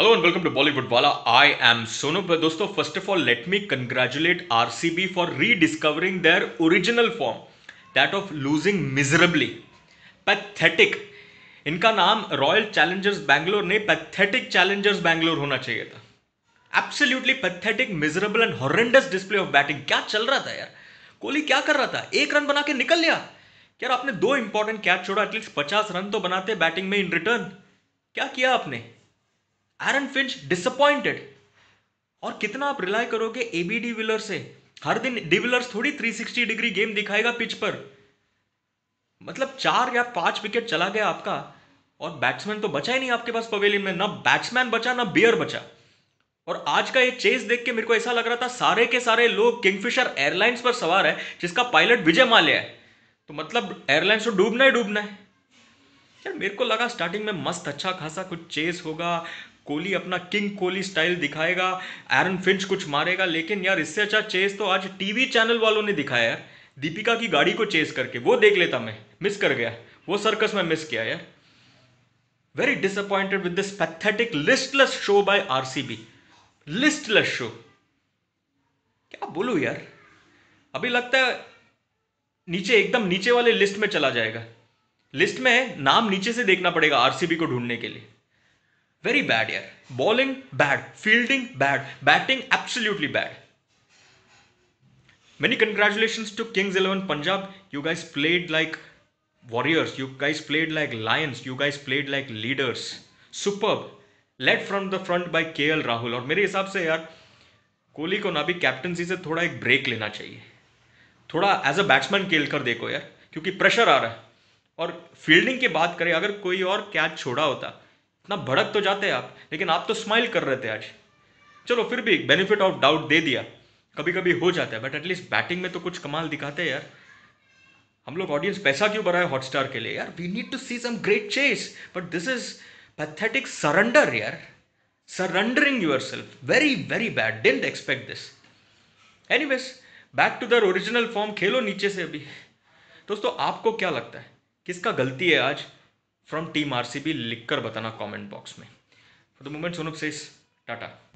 Hello and welcome to Bollywood वाला I am Sonu दोस्तों first of all let me congratulate RCB for rediscovering their original form that of losing miserably pathetic इनका नाम royal Challengers Bangalore ने pathetic Challengers Bangalore होना चाहिए था absolutely pathetic miserable and horrendous display of batting क्या चल रहा था यार कोहली क्या कर रहा था एक रन बना के निकल लिया यार आपने दो इंपॉर्टेंट कैच छोड़ा एटलीस्ट पचास रन तो बनाते बैटिंग में इन रिटर्न क्या किया आपने एरन फिंच डिसअपॉइंटेड और कितना आप रिलाय करोगे एबी डी विलर से हर दिन डिविलर्स थोड़ी 360 डिग्री गेम दिखाएगा पिच पर मतलब चार या पांच विकेट चला गया आपका और बैट्समैन तो बचा ही नहीं आपके पास पवेलियन में ना बैट्समैन बचा ना बियर बचा और आज का ये चेस देख के मेरे को ऐसा लग रहा था सारे के सारे लोग किंगफिशर एयरलाइंस पर सवार है जिसका पायलट विजय माल्या है तो मतलब एयरलाइंस तो डूबना ही डूबना है यार मेरे को लगा स्टार्टिंग में मस्त अच्छा खासा कुछ चेस होगा कोहली अपना किंग कोहली स्टाइल दिखाएगा एरन फिंच कुछ मारेगा लेकिन यार इससे अच्छा चेस तो आज टीवी चैनल वालों ने दिखाया यार दीपिका की गाड़ी को चेस करके वो देख लेता मैं मिस कर गया वो सर्कस में मिस किया यार very disappointed with this pathetic listless show by RCB listless show क्या बोलू यार अभी लगता है नीचे एकदम नीचे वाले लिस्ट में चला जाएगा लिस्ट में नाम नीचे से देखना पड़ेगा आरसीबी को ढूंढने के लिए Very bad year. Bowling, bad. Fielding, bad. Batting, absolutely bad. Many congratulations to Kings 11 Punjab. You guys played like warriors. You guys played like lions. You guys played like leaders. Superb. Led from the front by K L Rahul और मेरे हिसाब से यार कोहली को ना भी captaincy से थोड़ा एक ब्रेक लेना चाहिए थोड़ा एज अ बैट्समैन खेल कर देखो यार क्योंकि प्रेशर आ रहा है और फील्डिंग की बात करें अगर कोई और कैच छोड़ा होता इतना भड़क तो जाते आप लेकिन आप तो स्माइल कर रहे थे आज चलो फिर भी बेनिफिट ऑफ डाउट दे दिया कभी कभी हो जाता है बट एटलीस्ट बैटिंग में तो कुछ कमाल दिखाते हैं यार हम लोग ऑडियंस पैसा क्यों भरा है हॉटस्टार के लिए यार we need to see some great chase but this is pathetic surrender यार surrendering yourself very very bad didn't expect this any back to their original form खेलो नीचे से अभी दोस्तों आपको क्या लगता है किसका गलती है आज फ्रॉम टीम RCB लिखकर बताना कमेंट बॉक्स में फॉर द मोमेंट सोनप सेस टाटा